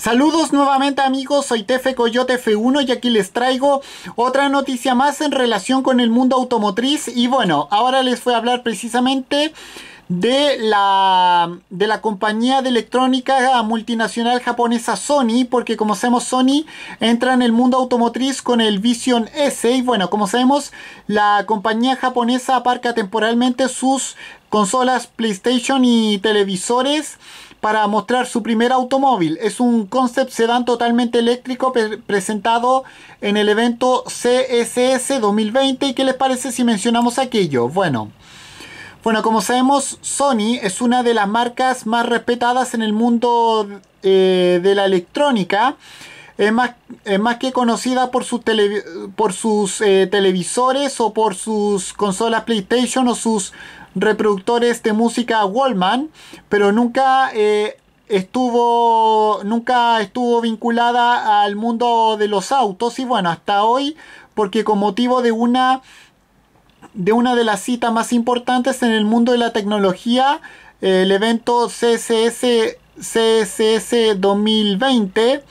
Saludos nuevamente amigos, soy Tefe Coyote F1 y aquí les traigo otra noticia más en relación con el mundo automotriz y bueno, ahora les voy a hablar precisamente de la, de la compañía de electrónica multinacional japonesa Sony, porque como sabemos Sony entra en el mundo automotriz con el Vision S y bueno, como sabemos la compañía japonesa aparca temporalmente sus consolas PlayStation y televisores para mostrar su primer automóvil. Es un concept sedán totalmente eléctrico presentado en el evento CSS 2020. ¿Y qué les parece si mencionamos aquello? Bueno, bueno, como sabemos, Sony es una de las marcas más respetadas en el mundo eh, de la electrónica. Es más, más, que conocida por sus, por sus eh, televisores o por sus consolas PlayStation o sus reproductores de música Wallman, pero nunca eh, estuvo nunca estuvo vinculada al mundo de los autos y bueno, hasta hoy porque con motivo de una de una de las citas más importantes en el mundo de la tecnología, el evento CSS CSS 2020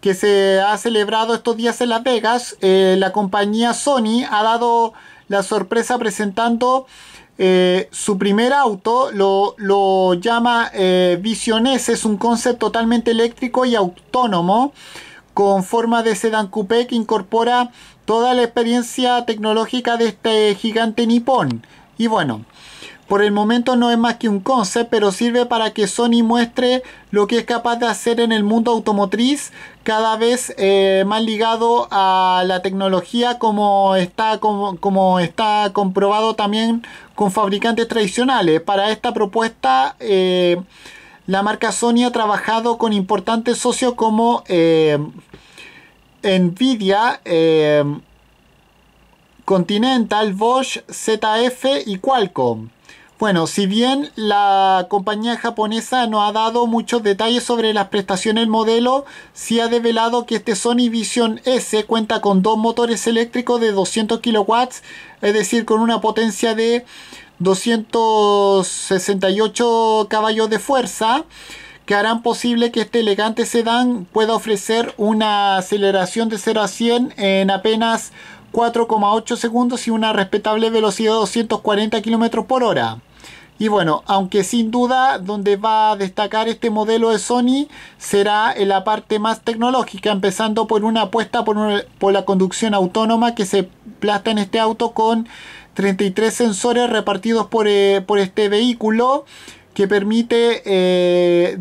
que se ha celebrado estos días en Las Vegas, eh, la compañía Sony ha dado la sorpresa presentando eh, su primer auto, lo, llama eh, Visiones, es un concepto totalmente eléctrico y autónomo con forma de sedán coupé que incorpora toda la experiencia tecnológica de este gigante nipón. Y bueno, por el momento no es más que un concept, pero sirve para que Sony muestre lo que es capaz de hacer en el mundo automotriz, cada vez eh, más ligado a la tecnología, como está, como, está comprobado también con fabricantes tradicionales. Para esta propuesta, eh, la marca Sony ha trabajado con importantes socios como eh, Nvidia. Continental, Bosch, ZF y Qualcomm. Bueno, si bien la compañía japonesa no ha dado muchos detalles sobre las prestaciones del modelo, sí ha develado que este Sony Vision S cuenta con dos motores eléctricos de 200 kW, es decir, con una potencia de 268 caballos de fuerza que harán posible que este elegante sedán pueda ofrecer una aceleración de 0 a 100 en apenas 4,8 segundos y una respetable velocidad de 240 km por hora. Y bueno, aunque sin duda donde va a destacar este modelo de Sony será en la parte más tecnológica, empezando por una apuesta por, la conducción autónoma que se plasta en este auto con 33 sensores repartidos eh, por, este vehículo que permite eh,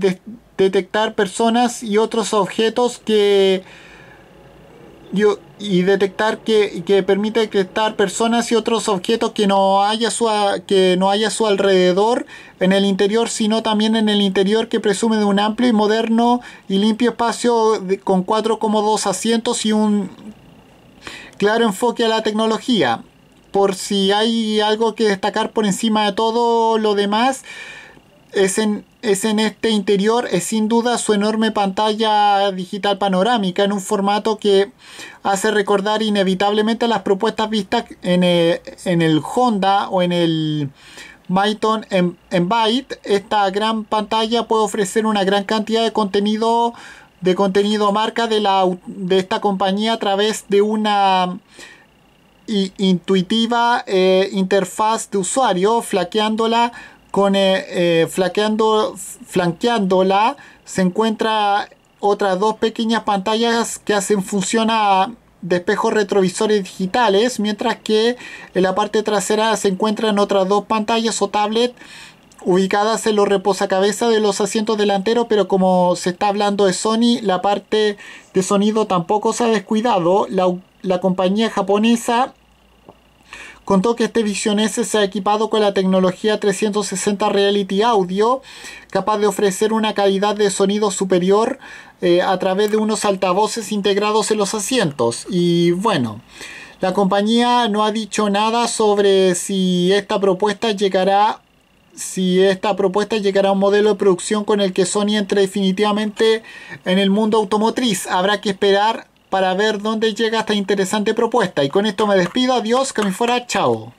detectar personas y otros objetos que y detectar que, permite detectar personas y otros objetos que no, haya su, que no haya su alrededor en el interior, sino también en el interior que presume de un amplio y moderno y limpio espacio con 4,2 asientos y un claro enfoque a la tecnología. Por si hay algo que destacar por encima de todo lo demás, es en, este interior, es sin duda su enorme pantalla digital panorámica en un formato que hace recordar inevitablemente las propuestas vistas en eh, el, Honda o en el Myton en, Byte. Esta gran pantalla puede ofrecer una gran cantidad de contenido de contenido marca de, la, de esta compañía a través de una intuitiva eh, interfaz de usuario, flaqueándola con, eh, eh flanqueando flanqueándola se encuentra otras dos pequeñas pantallas que hacen función a de espejos retrovisores digitales, mientras que en la parte trasera se encuentran otras dos pantallas o tablet ubicadas en los reposacabezas de los asientos delanteros, pero como se está hablando de Sony, la parte de sonido tampoco se ha descuidado. la compañía japonesa contó que este Vision S se ha equipado con la tecnología 360 Reality Audio, capaz de ofrecer una calidad de sonido superior eh, a través de unos altavoces integrados en los asientos. Y bueno. La compañía no ha dicho nada sobre si esta propuesta llegará si esta propuesta llegará a un modelo de producción con el que Sony entre definitivamente en el mundo automotriz. Habrá que esperar para ver dónde llega esta interesante propuesta. Y con esto me despido. Adiós, que me fuera. Chao.